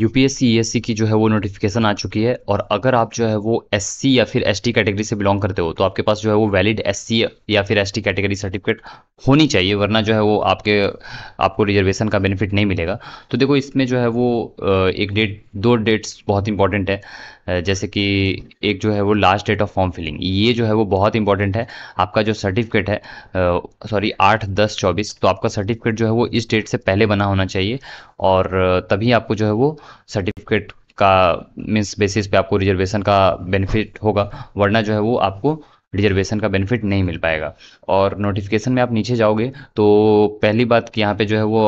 U P S C की जो है वो नोटिफिकेशन आ चुकी है और अगर आप जो है वो एस सी या फिर एस टी कैटेगरी से बिलोंग करते हो तो आपके पास जो है वो वैलिड एस सी या फिर एस टी कैटेगरी सर्टिफिकेट होनी चाहिए वरना जो है वो आपके आपको रिजर्वेशन का बेनिफिट नहीं मिलेगा तो देखो इसमें जो है वो एक डेट दो डेट्स बहुत इंपॉर्टेंट है जैसे कि एक जो है वो last date of form filling ये जो है वो बहुत इंपॉर्टेंट है आपका जो सर्टिफिकेट है सॉरी आठ दस चौबीस तो आपका सर्टिफिकेट जो है वो इस डेट से पहले बना होना चाहिए और तभी आपको जो है वो सर्टिफिकेट का मीन्स बेसिस पे आपको रिजर्वेशन का बेनिफिट होगा वरना जो है वो आपको रिजर्वेशन का बेनिफिट नहीं मिल पाएगा और नोटिफिकेशन में आप नीचे जाओगे तो पहली बात कि यहाँ पे जो है वो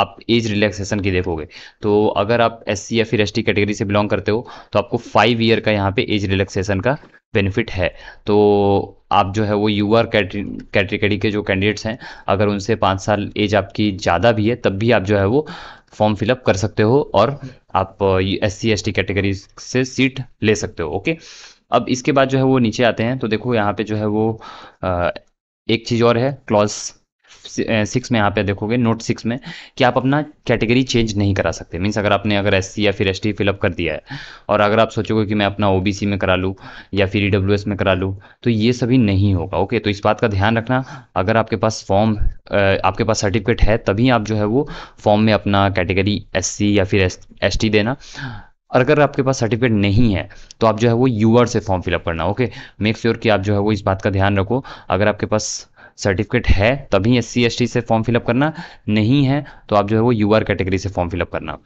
आप एज रिलैक्सेशन की देखोगे तो अगर आप एस या फिर एस कैटेगरी से बिलोंग करते हो तो आपको फाइव ईयर का यहाँ पे एज रिलैक्सेशन का बेनिफिट है तो आप जो है वो आर कैटेगरी के जो कैंडिडेट्स हैं अगर उनसे पाँच साल एज आपकी ज़्यादा भी है तब भी आप जो है वो फॉर्म फिलअप कर सकते हो और आप S C S T category से सीट ले सकते हो ओके अब इसके बाद जो है वो नीचे आते हैं तो देखो यहाँ पे जो है वो uh, एक चीज़ और है क्लॉज सिक्स में यहाँ पे देखोगे नोट सिक्स में कि आप अपना कैटेगरी चेंज नहीं करा सकते मीन्स अगर आपने अगर एस या फिर एस टी फिलअप कर दिया है और अगर आप सोचोगे कि मैं अपना ओ में करा लूँ या फिर ई e में करा लूँ तो ये सभी नहीं होगा ओके तो इस बात का ध्यान रखना अगर आपके पास फॉर्म आपके पास सर्टिफिकेट है तभी आप जो है वो फॉर्म में अपना कैटेगरी एस या फिर एस देना और अगर आपके पास सर्टिफिकेट नहीं है तो आप जो है वो यूआर से फॉर्म फिलअप करना ओके मेक श्योर कि आप जो है वो इस बात का ध्यान रखो अगर आपके पास सर्टिफिकेट है तभी एस सी से फॉर्म फिलअप करना नहीं है तो आप जो है वो यू कैटेगरी से फॉर्म फिलअप करना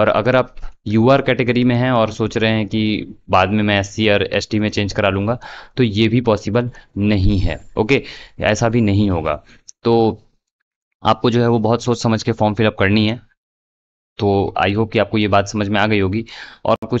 और अगर आप यू कैटेगरी में हैं और सोच रहे हैं कि बाद में मैं एस सी और एस में चेंज करा लूँगा तो ये भी पॉसिबल नहीं है ओके ऐसा भी नहीं होगा तो आपको जो है वो बहुत सोच समझ के फॉर्म फिलअप करनी है तो आई होप कि आपको ये बात समझ में आ गई होगी और कुछ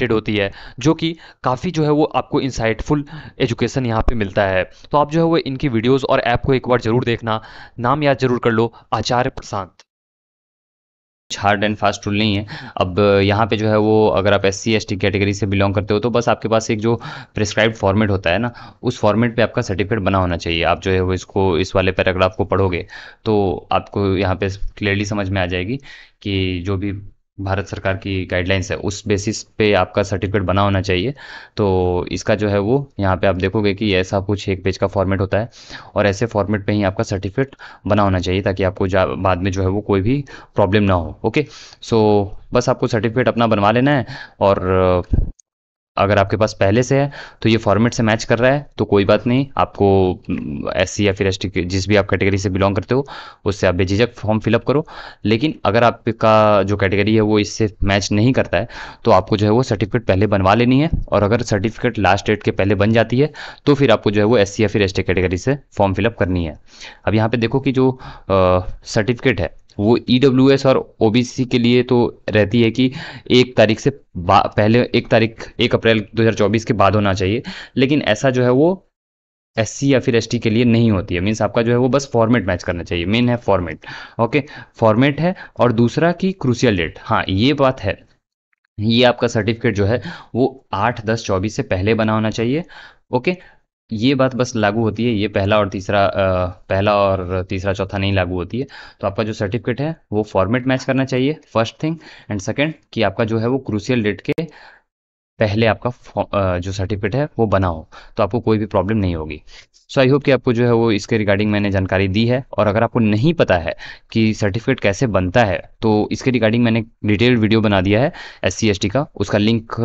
रिलेटेड होती है जो कि काफ़ी जो है वो आपको इंसाइटफुल एजुकेशन यहाँ पे मिलता है तो आप जो है वो इनकी वीडियोस और ऐप को एक बार ज़रूर देखना नाम याद जरूर कर लो Acharya Prashant hard and fast rule नहीं है अब यहाँ पे जो है वो अगर आप S C S T category से बिलोंग करते हो तो बस आपके पास एक जो प्रिस्क्राइब फॉर्मेट होता है ना उस फॉर्मेट पे आपका सर्टिफिकेट बना होना चाहिए आप जो है वो इसको इस वाले पैराग्राफ को पढ़ोगे तो आपको यहाँ पे क्लियरली समझ में आ जाएगी कि जो भी भारत सरकार की गाइडलाइंस है उस बेसिस पे आपका सर्टिफिकेट बना होना चाहिए तो इसका जो है वो यहाँ पे आप देखोगे कि ऐसा कुछ एक पेज का फॉर्मेट होता है और ऐसे फॉर्मेट पे ही आपका सर्टिफिकेट बना होना चाहिए ताकि आपको बाद में जो है वो कोई भी प्रॉब्लम ना हो ओके सो बस आपको सर्टिफिकेट अपना बनवा लेना है और अगर आपके पास पहले से है तो ये फॉर्मेट से मैच कर रहा है तो कोई बात नहीं आपको एस या फिर एस जिस भी आप कैटेगरी से बिलोंग करते हो उससे आप बेझिझक फॉर्म फिलअप करो लेकिन अगर आपका जो कैटेगरी है वो इससे मैच नहीं करता है तो आपको जो है वो सर्टिफिकेट पहले बनवा लेनी है और अगर सर्टिफिकेट लास्ट डेट के पहले बन जाती है तो फिर आपको जो है वो एस या फिर एस कैटेगरी से फॉर्म फिलअप करनी है अब यहाँ पर देखो कि जो सर्टिफिकेट है वो ई डब्ल्यू एस और ओ बी सी के लिए तो रहती है कि एक तारीख से पहले एक तारीख एक अप्रैल 2024 के बाद होना चाहिए लेकिन ऐसा जो है वो एस या फिर एस के लिए नहीं होती है मीन्स आपका जो है वो बस फॉर्मेट मैच करना चाहिए मेन है फॉर्मेट ओके फॉर्मेट है और दूसरा कि क्रूसियल डेट हाँ ये बात है ये आपका सर्टिफिकेट जो है वो आठ दस चौबीस से पहले बना होना चाहिए ओके ये बात बस लागू होती है ये पहला और तीसरा आ, पहला और तीसरा चौथा नहीं लागू होती है तो आपका जो सर्टिफिकेट है वो फॉर्मेट मैच करना चाहिए फर्स्ट थिंग एंड सेकंड कि आपका जो है वो क्रूसियल डेट के पहले आपका जो सर्टिफिकेट है वो बना हो तो आपको कोई भी प्रॉब्लम नहीं होगी सो आई होप कि आपको जो है वो इसके रिगार्डिंग मैंने जानकारी दी है और अगर आपको नहीं पता है कि सर्टिफिकेट कैसे बनता है तो इसके रिगार्डिंग मैंने डिटेल्ड वीडियो बना दिया है एस सी का उसका लिंक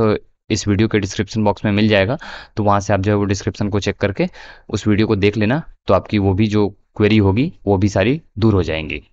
इस वीडियो के डिस्क्रिप्शन बॉक्स में मिल जाएगा तो वहाँ से आप जो है वो डिस्क्रिप्शन को चेक करके उस वीडियो को देख लेना तो आपकी वो भी जो क्वेरी होगी वो भी सारी दूर हो जाएंगी